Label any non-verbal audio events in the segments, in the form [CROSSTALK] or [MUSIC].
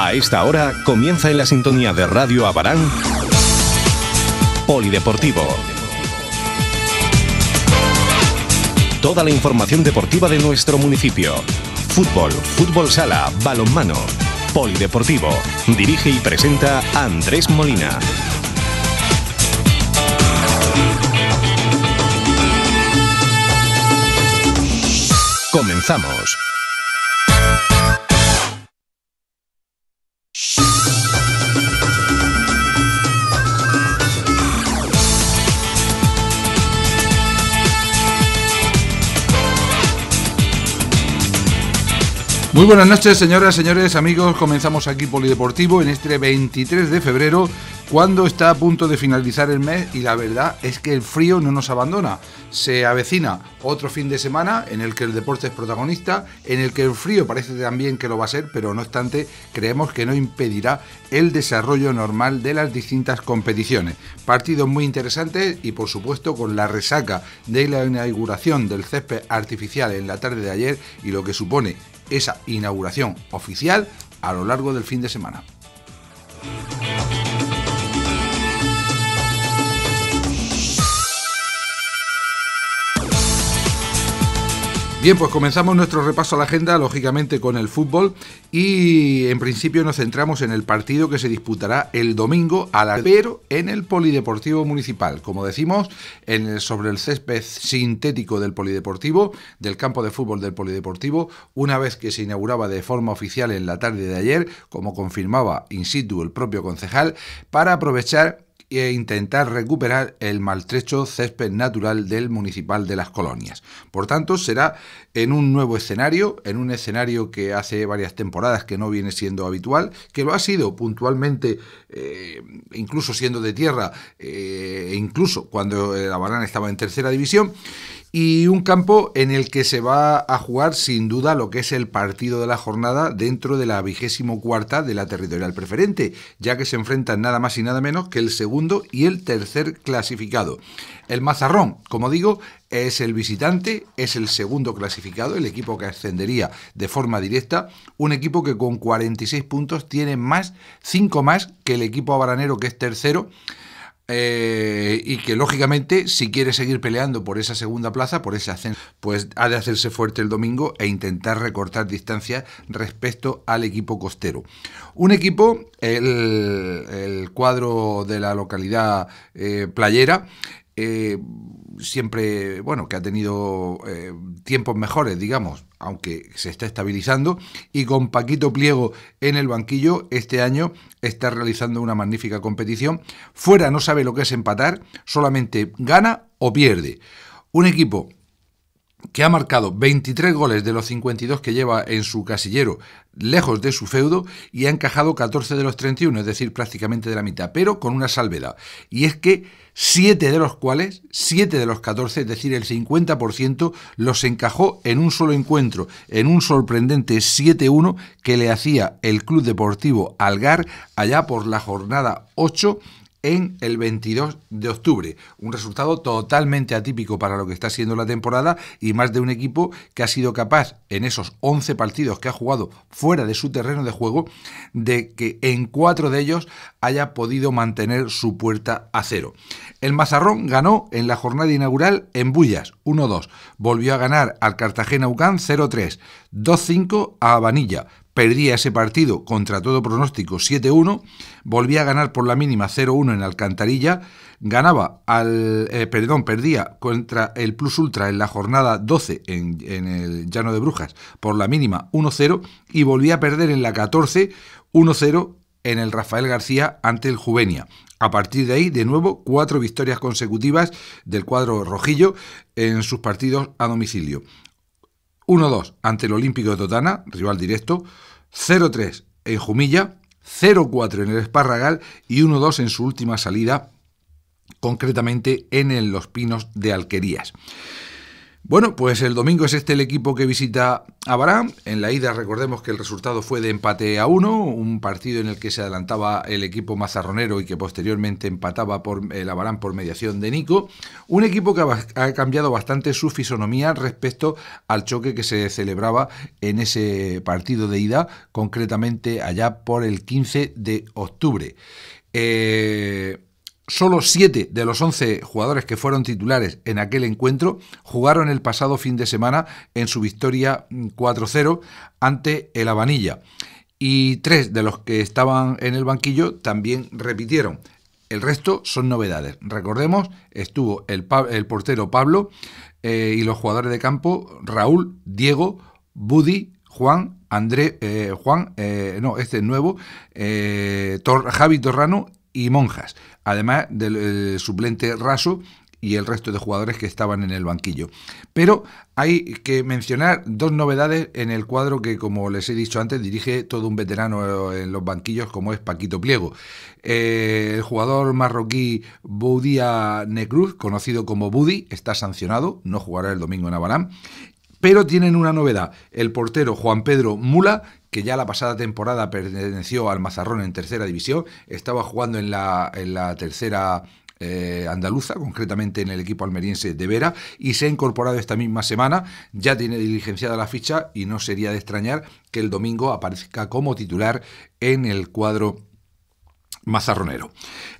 A esta hora comienza en la sintonía de Radio Abarán Polideportivo. Toda la información deportiva de nuestro municipio. Fútbol, fútbol sala, balonmano. Polideportivo. Dirige y presenta Andrés Molina. Comenzamos. Muy buenas noches, señoras, señores, amigos. Comenzamos aquí Polideportivo en este 23 de febrero, cuando está a punto de finalizar el mes y la verdad es que el frío no nos abandona. Se avecina otro fin de semana en el que el deporte es protagonista, en el que el frío parece también que lo va a ser, pero no obstante, creemos que no impedirá el desarrollo normal de las distintas competiciones. Partidos muy interesantes y, por supuesto, con la resaca de la inauguración del césped artificial en la tarde de ayer y lo que supone esa inauguración oficial a lo largo del fin de semana. Bien, pues comenzamos nuestro repaso a la agenda, lógicamente con el fútbol, y en principio nos centramos en el partido que se disputará el domingo a la pero en el Polideportivo Municipal, como decimos, en el, sobre el césped sintético del Polideportivo, del campo de fútbol del Polideportivo, una vez que se inauguraba de forma oficial en la tarde de ayer, como confirmaba in situ el propio concejal, para aprovechar e intentar recuperar el maltrecho césped natural del municipal de las colonias. Por tanto, será en un nuevo escenario, en un escenario que hace varias temporadas que no viene siendo habitual, que lo ha sido puntualmente, eh, incluso siendo de tierra, eh, e incluso cuando eh, la Barana estaba en tercera división y un campo en el que se va a jugar sin duda lo que es el partido de la jornada dentro de la vigésimo cuarta de la territorial preferente, ya que se enfrentan nada más y nada menos que el segundo y el tercer clasificado. El Mazarrón, como digo, es el visitante, es el segundo clasificado, el equipo que ascendería de forma directa, un equipo que con 46 puntos tiene más, 5 más que el equipo abaranero que es tercero eh, y que lógicamente si quiere seguir peleando por esa segunda plaza, por ese ascenso, pues ha de hacerse fuerte el domingo e intentar recortar distancia respecto al equipo costero. Un equipo, el, cuadro de la localidad eh, playera, eh, siempre, bueno, que ha tenido eh, tiempos mejores, digamos, aunque se está estabilizando, y con Paquito Pliego en el banquillo, este año está realizando una magnífica competición. Fuera no sabe lo que es empatar, solamente gana o pierde. Un equipo que ha marcado 23 goles de los 52 que lleva en su casillero, lejos de su feudo, y ha encajado 14 de los 31, es decir, prácticamente de la mitad, pero con una salvedad. Y es que 7 de los cuales, 7 de los 14, es decir, el 50%, los encajó en un solo encuentro, en un sorprendente 7-1 que le hacía el Club Deportivo Algar allá por la jornada 8 en el 22 de octubre. Un resultado totalmente atípico para lo que está siendo la temporada y más de un equipo que ha sido capaz en esos 11 partidos que ha jugado fuera de su terreno de juego de que en cuatro de ellos haya podido mantener su puerta a cero. El Mazarrón ganó en la jornada inaugural en Bullas 1-2, volvió a ganar al Cartagena Ucán 0-3, 2-5 a Abanilla, perdía ese partido contra todo pronóstico 7-1, volvía a ganar por la mínima 0-1 en Alcantarilla, ganaba al eh, perdón, perdía contra el Plus Ultra en la jornada 12 en, en el Llano de Brujas por la mínima 1-0 y volvía a perder en la 14 1-0 en el Rafael García ante el Juvenia. A partir de ahí, de nuevo, cuatro victorias consecutivas del cuadro rojillo en sus partidos a domicilio. 1-2 ante el Olímpico de Totana, rival directo. 0-3 en Jumilla, 0-4 en el Esparragal y 1-2 en su última salida, concretamente en Los Pinos de Alquerías. Bueno, pues el domingo es este el equipo que visita a Barán. En la ida recordemos que el resultado fue de empate a uno, un partido en el que se adelantaba el equipo mazarronero y que posteriormente empataba por el Abarán por mediación de Nico. Un equipo que ha cambiado bastante su fisonomía respecto al choque que se celebraba en ese partido de ida, concretamente allá por el 15 de octubre. Eh, Solo siete de los 11 jugadores que fueron titulares en aquel encuentro jugaron el pasado fin de semana en su victoria 4-0 mm, ante el Habanilla. Y tres de los que estaban en el banquillo también repitieron. El resto son novedades. Recordemos, estuvo el, el portero Pablo eh, y los jugadores de campo Raúl, Diego, Buddy, Juan, André, eh, Juan, eh, no, este es nuevo, Javi Torrano y Monjas, además del eh, suplente Raso y el resto de jugadores que estaban en el banquillo. Pero hay que mencionar dos novedades en el cuadro que, como les he dicho antes, dirige todo un veterano eh, en los banquillos como es Paquito Pliego. Eh, el jugador marroquí Boudia Necruz, conocido como Budi, está sancionado, no jugará el domingo en Abalán. Pero tienen una novedad, el portero Juan Pedro Mula que ya la pasada temporada perteneció al Mazarrón en tercera división, estaba jugando en la, en la tercera eh, andaluza, concretamente en el equipo almeriense de Vera, y se ha incorporado esta misma semana, ya tiene diligenciada la ficha y no sería de extrañar que el domingo aparezca como titular en el cuadro mazarronero.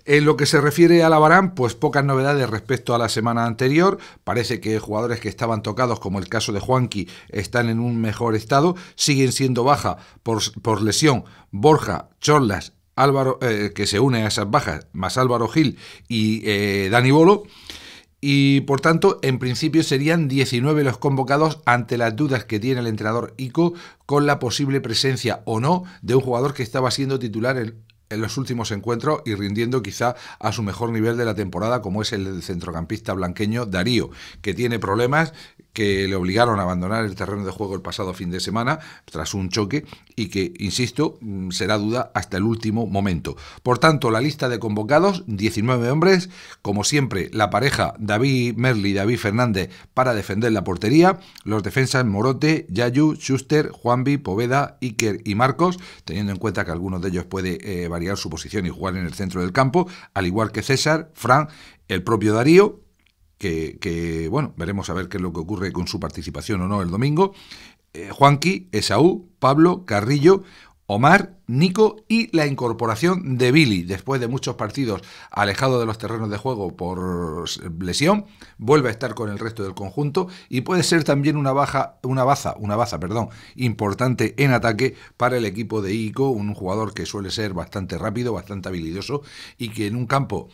En lo que se refiere a barán pues pocas novedades respecto a la semana anterior. Parece que jugadores que estaban tocados, como el caso de Juanqui, están en un mejor estado. Siguen siendo baja por, lesión Borja, Chorlas, Álvaro, eh, que se une a esas bajas, más Álvaro Gil y eh, Dani Bolo. Y por tanto, en principio serían 19 los convocados ante las dudas que tiene el entrenador Ico con la posible presencia o no de un jugador que estaba siendo titular el en los últimos encuentros y rindiendo quizá a su mejor nivel de la temporada, como es el centrocampista blanqueño Darío, que tiene problemas que le obligaron a abandonar el terreno de juego el pasado fin de semana tras un choque y que, insisto, mm, será duda hasta el último momento. Por tanto, la lista de convocados, 19 hombres, como siempre, la pareja David Merli y David Fernández para defender la portería, los defensas Morote, Yayu, Schuster, Juanvi, Poveda, Iker y Marcos, teniendo en cuenta que algunos de ellos puede eh, variar su posición y jugar en el centro del campo, al igual que César, Fran, el propio Darío que, bueno, veremos a ver qué es lo que ocurre con su participación o no el domingo. Eh, Juanqui, Esaú, Pablo, Carrillo, Omar, Nico y la incorporación de Billy. Después de muchos partidos alejado de los terrenos de juego por lesión, vuelve a estar con el resto del conjunto y puede ser también una baja, una baza, una baza, perdón, importante en ataque para el equipo de Ico, un jugador que suele ser bastante rápido, bastante habilidoso y que en un campo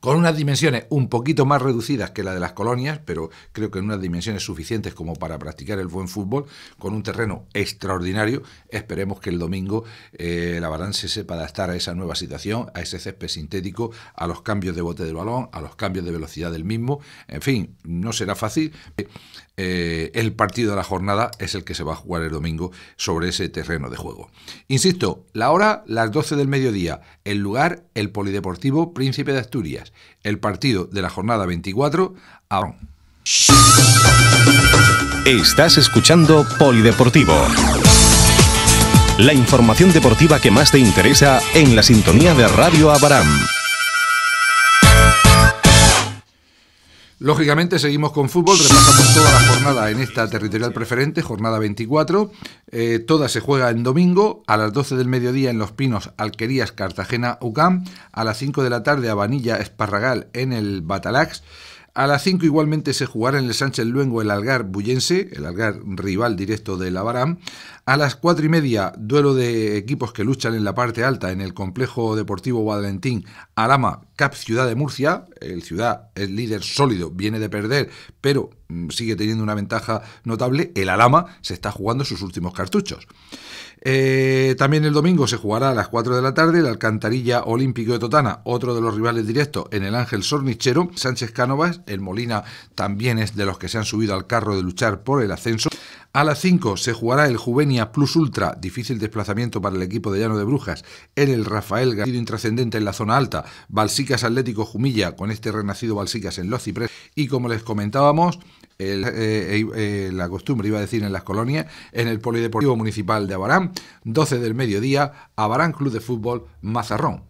con unas dimensiones un poquito más reducidas que la de las colonias, pero creo que en unas dimensiones suficientes como para practicar el buen fútbol, con un terreno extraordinario. Esperemos que el domingo eh, la balance sepa adaptar a esa nueva situación, a ese césped sintético, a los cambios de bote del balón, a los cambios de velocidad del mismo. En fin, no será fácil. Eh, el partido de la jornada es el que se va a jugar el domingo sobre ese terreno de juego. Insisto, la hora, las 12 del mediodía, el lugar, el Polideportivo Príncipe de Asturias, el partido de la jornada 24, a... Estás escuchando Polideportivo. La información deportiva que más te interesa en la sintonía de Radio Abarán. Lógicamente seguimos con fútbol, repasamos toda la jornada en esta territorial preferente, jornada 24. Eh, toda se juega en domingo a las 12 del mediodía en Los Pinos, Alquerías, Cartagena, UCAM, a las 5 de la tarde a Vanilla, Esparragal en el Batalax. A las 5 igualmente se jugará en el Sánchez Luengo el Algar Bullense, el Algar rival directo la Barán A las 4 y media, duelo de equipos que luchan en la parte alta en el Complejo Deportivo Valentín Alama, Cap Ciudad de Murcia. El Ciudad es líder sólido, viene de perder, pero mm, sigue teniendo una ventaja notable. El Alama se está jugando sus últimos cartuchos. Eh, también el domingo se jugará a las 4 de la tarde La Alcantarilla Olímpico de Totana, otro de los rivales directos en el Ángel Sornichero. Sánchez Cánovas, el Molina también es de los que se han subido al carro de luchar por el ascenso. A las 5 se jugará el Juvenia Plus Ultra, difícil desplazamiento para el equipo de Llano de Brujas, en el Rafael Garrido intrascendente en la zona alta, Balsicas Atlético Jumilla, con este renacido Balsicas en Los Cipres, y como les comentábamos, eh, eh, eh, la costumbre, iba a decir, en las colonias, en el Polideportivo Municipal de Abarán, 12 del mediodía, Abarán Club de Fútbol Mazarrón.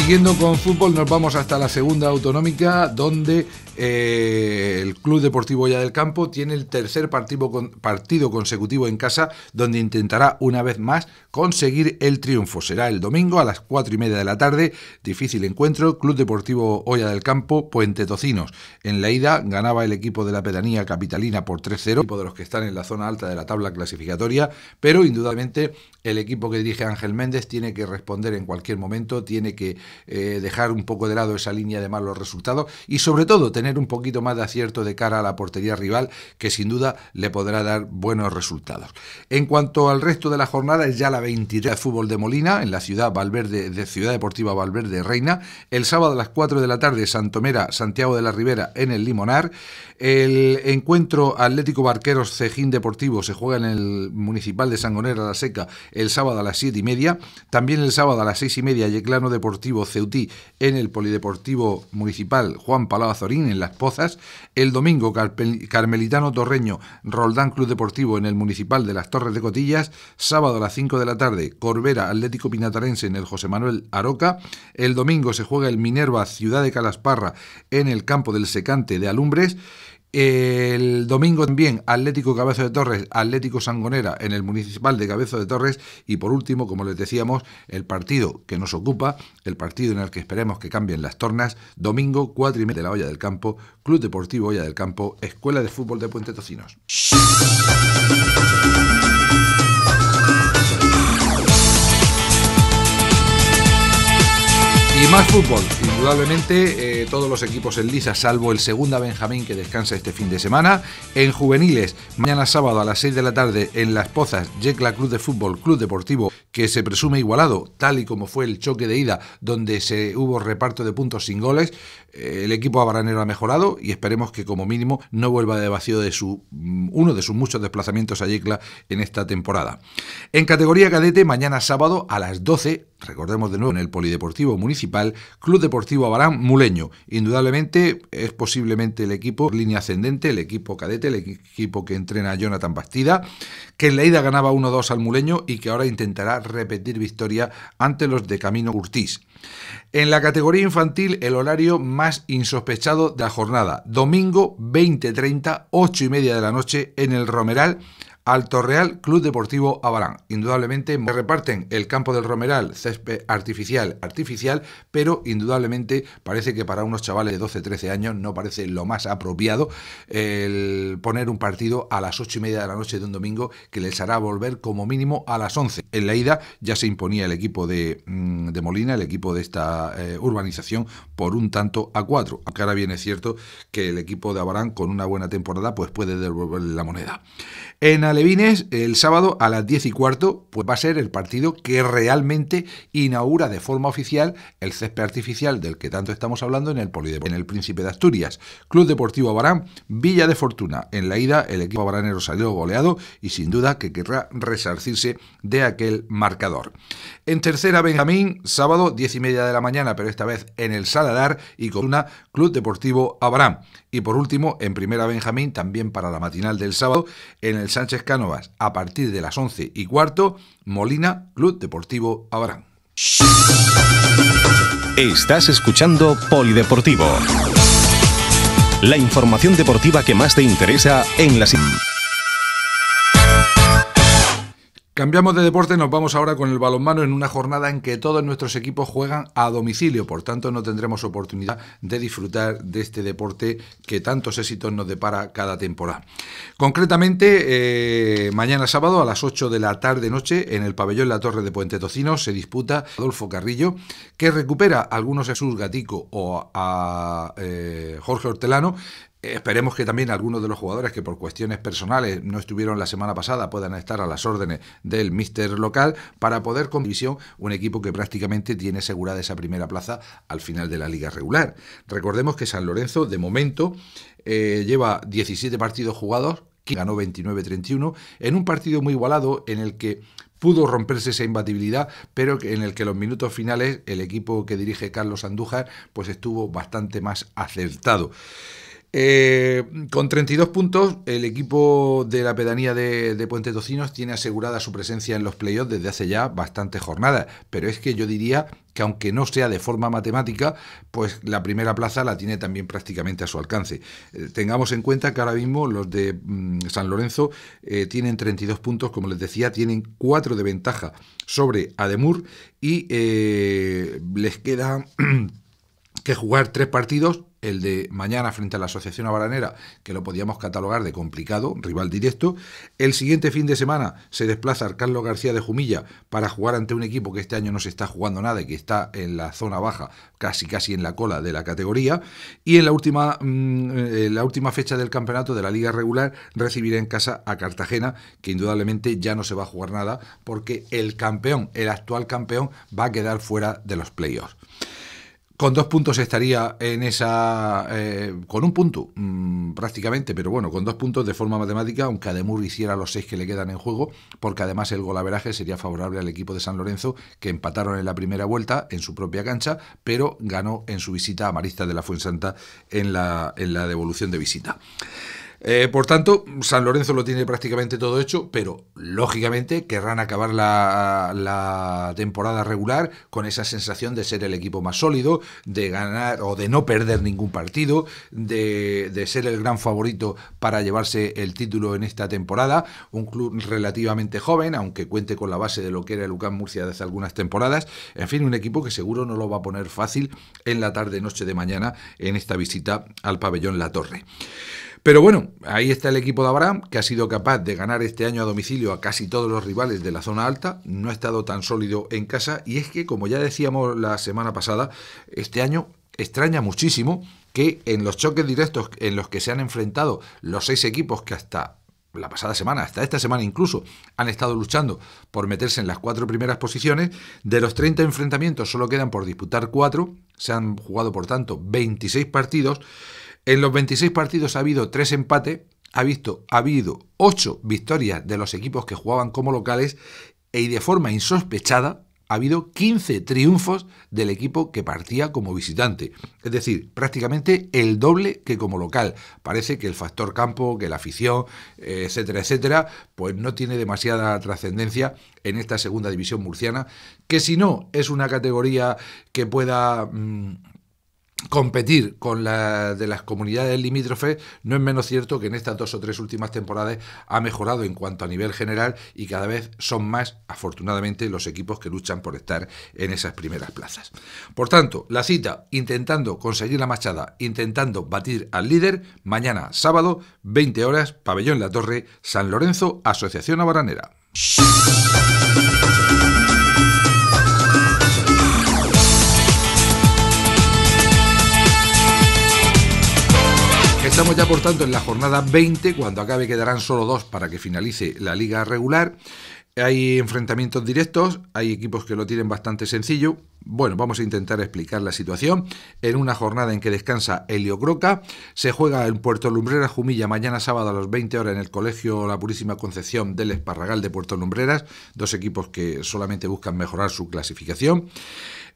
Siguiendo con fútbol nos vamos hasta la segunda autonómica donde eh, el Club Deportivo Olla del Campo tiene el tercer partido, partido consecutivo en casa donde intentará una vez más conseguir el triunfo. Será el domingo a las cuatro y media de la tarde. Difícil encuentro. Club Deportivo Olla del Campo, Puente Tocinos. En la ida ganaba el equipo de la pedanía capitalina por 3-0, equipo de los que están en la zona alta de la tabla clasificatoria, pero indudablemente el equipo que dirige Ángel Méndez tiene que responder en cualquier momento, tiene que eh, dejar un poco de lado esa línea de malos resultados y sobre todo tener un poquito más de acierto de cara a la portería rival, que sin duda le podrá dar buenos resultados. En cuanto al resto de la jornada, es ya la 23 de fútbol de Molina, en la ciudad Valverde, de Ciudad Deportiva Valverde Reina. El sábado a las 4 de la tarde, Santomera, Santiago de la Ribera, en el Limonar. El encuentro Atlético Barqueros Cejín Deportivo se juega en el Municipal de Sangonera La Seca el sábado a las siete y media. También el sábado a las seis y media, Yeclano Deportivo Ceutí en el Polideportivo Municipal Juan Palau Azorín en Las Pozas. El domingo, Carmelitano Torreño Roldán Club Deportivo en el Municipal de Las Torres de Cotillas. Sábado a las 5 de la tarde, Corbera Atlético Pinatarense en el José Manuel Aroca. El domingo se juega el Minerva Ciudad de Calasparra en el campo del Secante de Alumbres. El domingo también Atlético Cabezo de Torres, Atlético Sangonera en el Municipal de Cabezo de Torres y por último, como les decíamos, el partido que nos ocupa, el partido en el que esperemos que cambien las tornas, domingo 4 y media de la Olla del Campo, Club Deportivo Olla del Campo, Escuela de Fútbol de Puente Tocinos. Y más fútbol, indudablemente. Eh, todos los equipos en lisa, salvo el segunda Benjamín que descansa este fin de semana. En juveniles, mañana sábado a las 6 de la tarde en Las Pozas, Yecla Club de Fútbol, Club Deportivo, que se presume igualado, tal y como fue el choque de ida, donde se hubo reparto de puntos sin goles. Eh, el equipo abaranero ha mejorado y esperemos que como mínimo no vuelva de vacío de su mm, uno de sus muchos desplazamientos a Yecla en esta temporada. En categoría cadete, mañana sábado a las 12, recordemos de nuevo en el Polideportivo Municipal, Club Deportivo Abarán Muleño. Indudablemente es posiblemente el equipo línea ascendente, el equipo cadete, el equipo que entrena a Jonathan Bastida, que en la ida ganaba 1-2 al Muleño y que ahora intentará repetir victoria ante los de Camino Urtiz. En la categoría infantil, el horario más insospechado de la jornada, domingo 20.30, 8 y media de la noche en el Romeral al Torreal Club Deportivo Abarán. Indudablemente reparten el campo del Romeral, césped artificial, artificial, pero indudablemente parece que para unos chavales de 12, 13 años no parece lo más apropiado el poner un partido a las 8 y media de la noche de un domingo que les hará volver como mínimo a las 11. En la ida ya se imponía el equipo de, mm, Molina, el equipo de esta eh, urbanización, por un tanto a 4. ahora bien es cierto que el equipo de Abarán con una buena temporada pues puede devolver la moneda. En alevines el sábado a las 10 y cuarto, pues va a ser el partido que realmente inaugura de forma oficial el césped artificial del que tanto estamos hablando en el Polideportivo, en el Príncipe de Asturias. Club Deportivo Abarán, Villa de Fortuna. En la ida, el equipo abaranero salió goleado y sin duda que querrá resarcirse de aquel marcador. En tercera, Benjamín, sábado, 10 y media de la mañana, pero esta vez en el Saladar y con una Club Deportivo Abarán. Y por último, en Primera Benjamín, también para la matinal del sábado, en el Sánchez Cánovas, a partir de las 11 y cuarto, Molina, Club Deportivo Abarán. Estás escuchando Polideportivo. La información deportiva que más te interesa en la... Cambiamos de deporte, nos vamos ahora con el balonmano en una jornada en que todos nuestros equipos juegan a domicilio, por tanto no tendremos oportunidad de disfrutar de este deporte que tantos éxitos nos depara cada temporada. Concretamente, eh, mañana sábado a las 8 de la tarde noche en el pabellón La Torre de Puente Tocino se disputa Adolfo Carrillo, que recupera algunos a sus Gatico o a, eh, Jorge Hortelano Esperemos que también algunos de los jugadores que por cuestiones personales no estuvieron la semana pasada puedan estar a las órdenes del míster local para poder con división un equipo que prácticamente tiene asegurada esa primera plaza al final de la liga regular. Recordemos que San Lorenzo de momento eh, lleva 17 partidos jugados, ganó 29-31 en un partido muy igualado en el que pudo romperse esa imbatibilidad, pero en el que los minutos finales el equipo que dirige Carlos Andújar pues estuvo bastante más acertado. Eh, con 32 puntos, el equipo de la pedanía de, Puente Tocinos tiene asegurada su presencia en los playoffs desde hace ya bastantes jornadas, pero es que yo diría que aunque no sea de forma matemática, pues la primera plaza la tiene también prácticamente a su alcance. Eh, tengamos en cuenta que ahora mismo los de mm, San Lorenzo eh, tienen 32 puntos, como les decía, tienen 4 de ventaja sobre Ademur y les queda... [CLEARS THROAT] que jugar tres partidos el de mañana frente a la Asociación Abaranera que lo podíamos catalogar de complicado, rival directo. El siguiente fin de semana se desplaza Carlos García de Jumilla para jugar ante un equipo que este año no se está jugando nada y que está en la zona baja, casi casi en la cola de la categoría. Y en la última, mm, eh, la última fecha del campeonato de la Liga Regular recibirá en casa a Cartagena, que indudablemente ya no se va a jugar nada porque el campeón, el actual campeón, va a quedar fuera de los playoffs. Con dos puntos estaría en esa. Eh, con un punto, mm, prácticamente, pero bueno, con dos puntos de forma matemática, aunque Ademur hiciera los seis que le quedan en juego, porque además el golaveraje sería favorable al equipo de San Lorenzo, que empataron en la primera vuelta en su propia cancha, pero ganó en su visita a Marista de la Fuensanta en la, en la devolución de visita. Eh, por tanto, San Lorenzo lo tiene prácticamente todo hecho, pero lógicamente querrán acabar la, temporada regular con esa sensación de ser el equipo más sólido, de ganar o de no perder ningún partido, de, ser el gran favorito para llevarse el título en esta temporada. Un club relativamente joven, aunque cuente con la base de lo que era el Murcia desde algunas temporadas. En fin, un equipo que seguro no lo va a poner fácil en la tarde-noche de mañana en esta visita al pabellón La Torre. Pero bueno, ahí está el equipo de Abraham, que ha sido capaz de ganar este año a domicilio a casi todos los rivales de la zona alta, no ha estado tan sólido en casa y es que, como ya decíamos la semana pasada, este año extraña muchísimo que en los choques directos en los que se han enfrentado los seis equipos que hasta la pasada semana, hasta esta semana incluso, han estado luchando por meterse en las cuatro primeras posiciones. De los 30 enfrentamientos solo quedan por disputar cuatro, se han jugado por tanto 26 partidos en los 26 partidos ha habido 3 empates, ha, visto, ha habido 8 victorias de los equipos que jugaban como locales y de forma insospechada ha habido 15 triunfos del equipo que partía como visitante. Es decir, prácticamente el doble que como local. Parece que el factor campo, que la afición, etcétera, etcétera, pues no tiene demasiada trascendencia en esta segunda división murciana, que si no es una categoría que pueda... Mm, competir con la de las comunidades limítrofes, no es menos cierto que en estas dos o tres últimas temporadas ha mejorado en cuanto a nivel general y cada vez son más, afortunadamente, los equipos que luchan por estar en esas primeras plazas. Por tanto, la cita, intentando conseguir la machada, intentando batir al líder, mañana sábado, 20 horas, Pabellón La Torre, San Lorenzo, Asociación Abaranera. Estamos ya, por tanto, en la jornada 20. Cuando acabe quedarán solo dos para que finalice la liga regular. Hay enfrentamientos directos, hay equipos que lo tienen bastante sencillo. Bueno, vamos a intentar explicar la situación. En una jornada en que descansa Helio Croca, se juega en Puerto Lumbreras, Jumilla, mañana sábado a las 20 horas en el Colegio La Purísima Concepción del Esparragal de Puerto Lumbreras, dos equipos que solamente buscan mejorar su clasificación.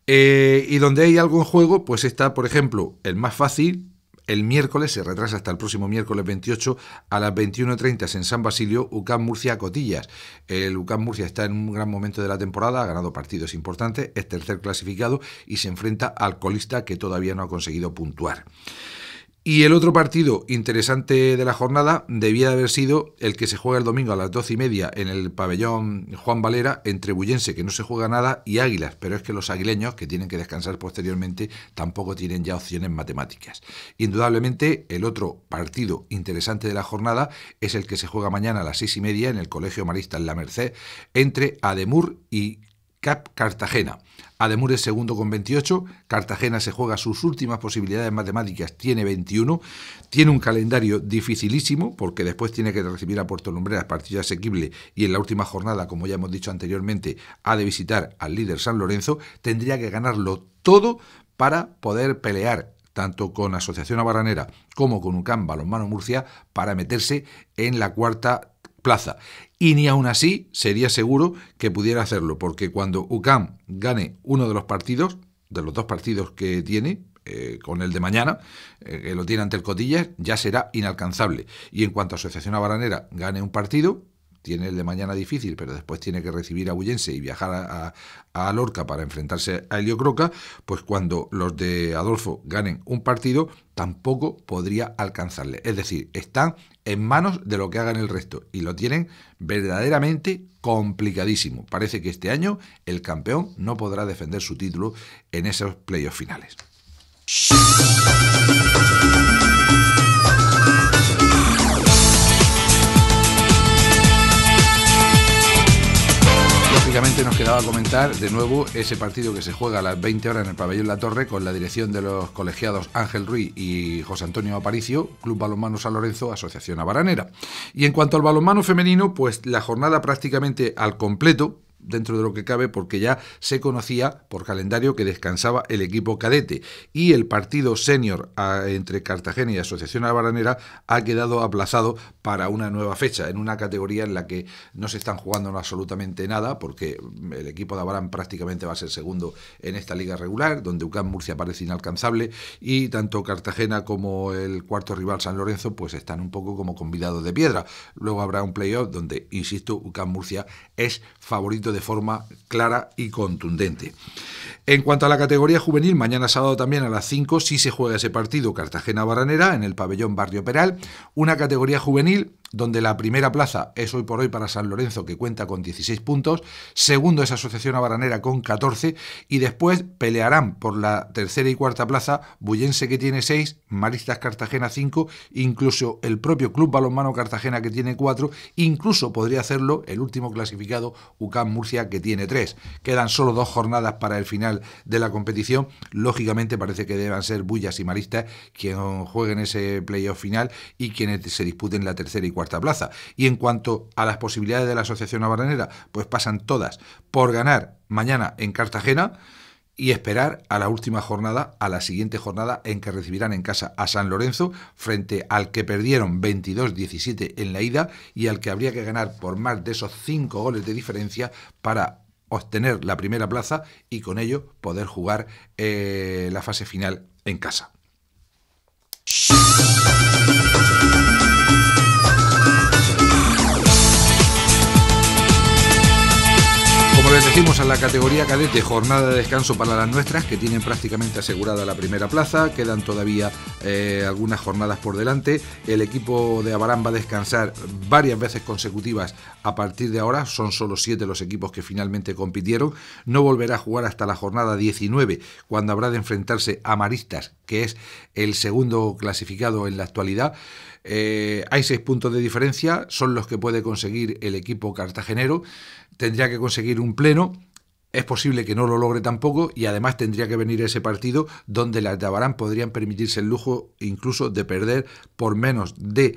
Eh, y donde hay algo en juego, pues está, por ejemplo, el más fácil, el miércoles, se retrasa hasta el próximo miércoles 28 a las 21.30 en San Basilio, UCAM Murcia Cotillas. El UCAM Murcia está en un gran momento de la temporada, ha ganado partidos importantes, es tercer clasificado y se enfrenta al colista que todavía no ha conseguido puntuar. Y el otro partido interesante de la jornada debía haber sido el que se juega el domingo a las doce y media en el pabellón Juan Valera entre Bullense, que no se juega nada, y Águilas, pero es que los aguileños, que tienen que descansar posteriormente, tampoco tienen ya opciones matemáticas. Indudablemente, el otro partido interesante de la jornada es el que se juega mañana a las seis y media en el Colegio Marista en La Merced, entre Ademur y Cap Cartagena. Ademur es segundo con 28, Cartagena se juega sus últimas posibilidades matemáticas, tiene 21, tiene un calendario dificilísimo porque después tiene que recibir a Puerto Lumbreras, partido asequible, y en la última jornada, como ya hemos dicho anteriormente, ha de visitar al líder San Lorenzo, tendría que ganarlo todo para poder pelear tanto con Asociación Abaranera como con ucán Balonmano Murcia para meterse en la cuarta plaza. Y ni aún así sería seguro que pudiera hacerlo, porque cuando UCAM gane uno de los partidos, de los dos partidos que tiene, eh, con el de mañana, eh, que lo tiene ante el Cotillas, ya será inalcanzable. Y en cuanto a Asociación Habanera gane un partido, tiene el de mañana difícil, pero después tiene que recibir a Bullense y viajar a, Lorca para enfrentarse a Helio Croca, pues cuando los de Adolfo ganen un partido, tampoco podría alcanzarle. Es decir, están en manos de lo que hagan el resto y lo tienen verdaderamente complicadísimo. Parece que este año el campeón no podrá defender su título en esos playoffs finales. Básicamente nos quedaba comentar de nuevo ese partido que se juega a las 20 horas en el pabellón La Torre con la dirección de los colegiados Ángel Ruiz y José Antonio Aparicio, Club Balonmano San Lorenzo, Asociación Avaranera. Y en cuanto al balonmano femenino, pues la jornada prácticamente al completo, dentro de lo que cabe porque ya se conocía por calendario que descansaba el equipo cadete y el partido senior entre Cartagena y Asociación Albaranera ha quedado aplazado para una nueva fecha en una categoría en la que no se están jugando absolutamente nada porque el equipo de Abarán prácticamente va a ser segundo en esta liga regular donde UCAM Murcia parece inalcanzable y tanto Cartagena como el cuarto rival San Lorenzo pues están un poco como convidados de piedra luego habrá un playoff donde insisto UCAM Murcia es favorito de forma clara y contundente. En cuanto a la categoría juvenil, mañana sábado también a las 5 sí se juega ese partido Cartagena-Baranera en el pabellón Barrio Peral, una categoría juvenil donde la primera plaza es hoy por hoy para San Lorenzo, que cuenta con 16 puntos, segundo es Asociación Abaranera con 14, y después pelearán por la tercera y cuarta plaza Bullense, que tiene 6, Maristas Cartagena 5, incluso el propio Club Balonmano Cartagena, que tiene 4, incluso podría hacerlo el último clasificado UCAM Murcia, que tiene 3. Quedan solo dos jornadas para el final de la competición, lógicamente parece que deban ser Bullas y Maristas ...quien jueguen ese playoff final y quienes se disputen la tercera y cuarta plaza. Y en cuanto a las posibilidades de la Asociación Habanera, pues pasan todas por ganar mañana en Cartagena y esperar a la última jornada, a la siguiente jornada en que recibirán en casa a San Lorenzo frente al que perdieron 22-17 en la ida y al que habría que ganar por más de esos cinco goles de diferencia para obtener la primera plaza y con ello poder jugar eh, la fase final en casa. Regresamos pues a la categoría cadete, jornada de descanso para las nuestras, que tienen prácticamente asegurada la primera plaza, quedan todavía eh, algunas jornadas por delante. El equipo de Abarán va a descansar varias veces consecutivas a partir de ahora, son solo siete los equipos que finalmente compitieron. No volverá a jugar hasta la jornada 19, cuando habrá de enfrentarse a Maristas, que es el segundo clasificado en la actualidad. Eh, hay seis puntos de diferencia, son los que puede conseguir el equipo cartagenero. Tendría que conseguir un pleno es posible que no lo logre tampoco y además tendría que venir ese partido donde las de podrían permitirse el lujo incluso de perder por menos de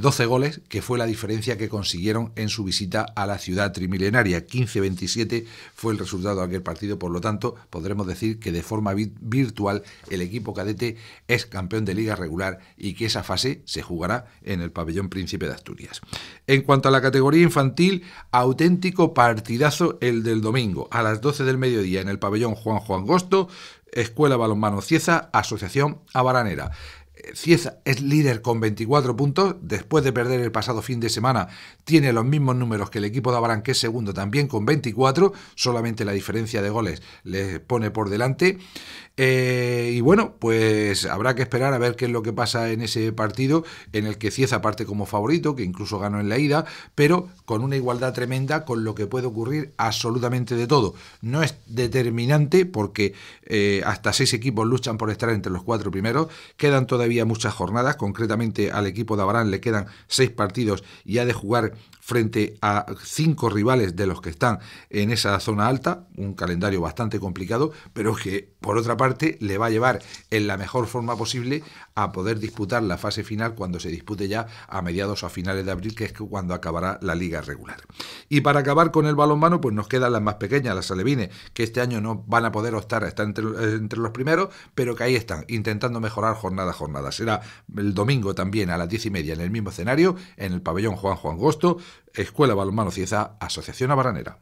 12 eh, goles, que fue la diferencia que consiguieron en su visita a la ciudad trimilenaria. 15-27 fue el resultado de aquel partido, por lo tanto podremos decir que de forma virtual el equipo cadete es campeón de liga regular y que esa fase se jugará en el pabellón Príncipe de Asturias. En cuanto a la categoría infantil, auténtico partidazo el del domingo a las 12 del mediodía en el pabellón Juan Juan Gosto, Escuela Balonmano Cieza, Asociación Abaranera. Cieza es líder con 24 puntos, después de perder el pasado fin de semana tiene los mismos números que el equipo de Abarán, que es segundo también con 24, solamente la diferencia de goles les pone por delante. Eh, y bueno, pues habrá que esperar a ver qué es lo que pasa en ese partido en el que Cieza parte como favorito, que incluso ganó en la ida, pero con una igualdad tremenda con lo que puede ocurrir absolutamente de todo. No es determinante porque eh, hasta seis equipos luchan por estar entre los cuatro primeros, quedan todavía ...había muchas jornadas, concretamente al equipo de Abarán le quedan seis partidos y ha de jugar frente a cinco rivales de los que están en esa zona alta, un calendario bastante complicado, pero que por otra parte le va a llevar en la mejor forma posible a poder disputar la fase final cuando se dispute ya a mediados o a finales de abril, que es cuando acabará la liga regular. Y para acabar con el balonmano, pues nos quedan las más pequeñas, las alevines, que este año no van a poder optar a estar entre, los primeros, pero que ahí están, intentando mejorar jornada a jornada. Será el domingo también a las diez y media en el mismo escenario, en el pabellón Juan Juan Gosto, Escuela Balonmano Cieza, Asociación Abaranera.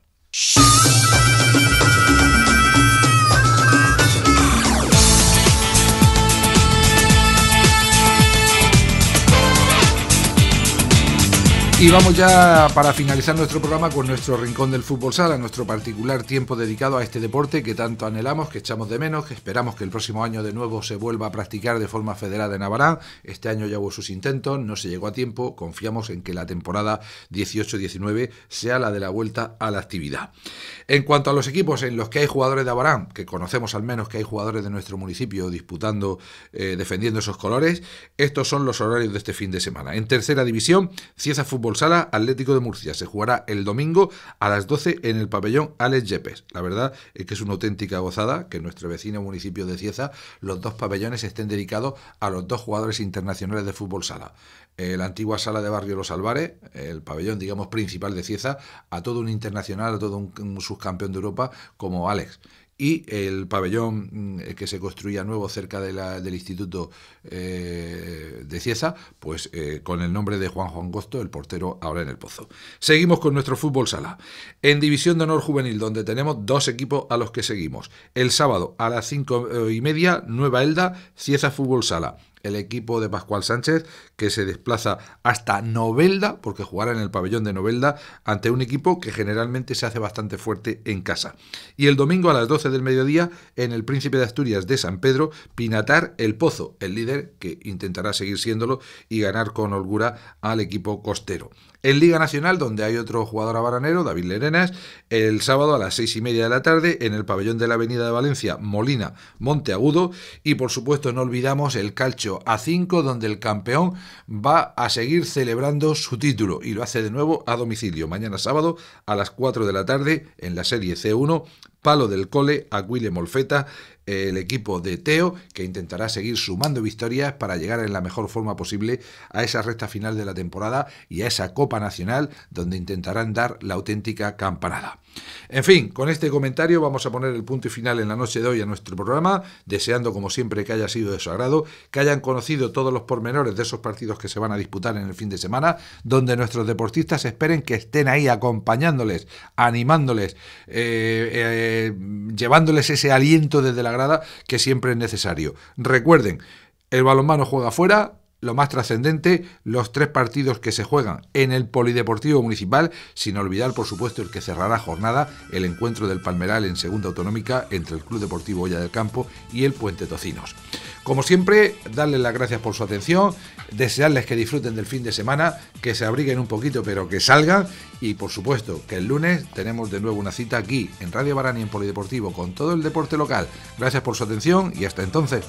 Y vamos ya para finalizar nuestro programa con nuestro rincón del fútbol sala, nuestro particular tiempo dedicado a este deporte que tanto anhelamos, que echamos de menos, que esperamos que el próximo año de nuevo se vuelva a practicar de forma federada en Navarra. Este año ya hubo sus intentos, no se llegó a tiempo, confiamos en que la temporada 18-19 sea la de la vuelta a la actividad. En cuanto a los equipos en los que hay jugadores de Abarán, que conocemos al menos que hay jugadores de nuestro municipio disputando, eh, defendiendo esos colores, estos son los horarios de este fin de semana. En tercera división, Cieza Fútbol Fútbol Sala Atlético de Murcia. Se jugará el domingo a las 12 en el pabellón Alex Yepes. La verdad es que es una auténtica gozada que en nuestro vecino municipio de Cieza los dos pabellones estén dedicados a los dos jugadores internacionales de Fútbol Sala. la antigua sala de barrio Los Alvarez, el pabellón, digamos, principal de Cieza, a todo un internacional, a todo un subcampeón de Europa como Alex y el pabellón mm, eh, que se construía nuevo cerca del Instituto eh, de Ciesa, pues eh, con el nombre de Juan Juan Gosto, el portero ahora en el Pozo. Seguimos con nuestro fútbol sala. En División de Honor Juvenil, donde tenemos dos equipos a los que seguimos. El sábado a las cinco y media, Nueva Elda, Ciesa Fútbol Sala el equipo de Pascual Sánchez, que se desplaza hasta Novelda, porque jugará en el pabellón de Novelda, ante un equipo que generalmente se hace bastante fuerte en casa. Y el domingo a las 12 del mediodía, en el Príncipe de Asturias de San Pedro, Pinatar el Pozo, el líder, que intentará seguir siéndolo y ganar con holgura al equipo costero. En Liga Nacional, donde hay otro jugador abaranero, David Lerenas, el sábado a las seis y media de la tarde en el pabellón de la Avenida de Valencia, Molina, Monteagudo. Y por supuesto, no olvidamos el calcho A5, donde el campeón va a seguir celebrando su título y lo hace de nuevo a domicilio. Mañana sábado a las 4 de la tarde en la Serie C1, Palo del Cole, Aquile Molfeta, el equipo de Teo, que intentará seguir sumando victorias para llegar en la mejor forma posible a esa recta final de la temporada y a esa Copa Nacional donde intentarán dar la auténtica campanada. En fin, con este comentario vamos a poner el punto y final en la noche de hoy a nuestro programa, deseando como siempre que haya sido de su agrado, que hayan conocido todos los pormenores de esos partidos que se van a disputar en el fin de semana, donde nuestros deportistas esperen que estén ahí acompañándoles, animándoles, eh, eh, llevándoles ese aliento desde la grada que siempre es necesario. Recuerden, el balonmano juega afuera lo más trascendente, los tres partidos que se juegan en el Polideportivo Municipal, sin olvidar, por supuesto, el que cerrará jornada, el encuentro del Palmeral en Segunda Autonómica entre el Club Deportivo Olla del Campo y el Puente Tocinos. Como siempre, darles las gracias por su atención, desearles que disfruten del fin de semana, que se abriguen un poquito, pero que salgan, y por supuesto, que el lunes tenemos de nuevo una cita aquí, en Radio Barani, en Polideportivo, con todo el deporte local. Gracias por su atención y hasta entonces.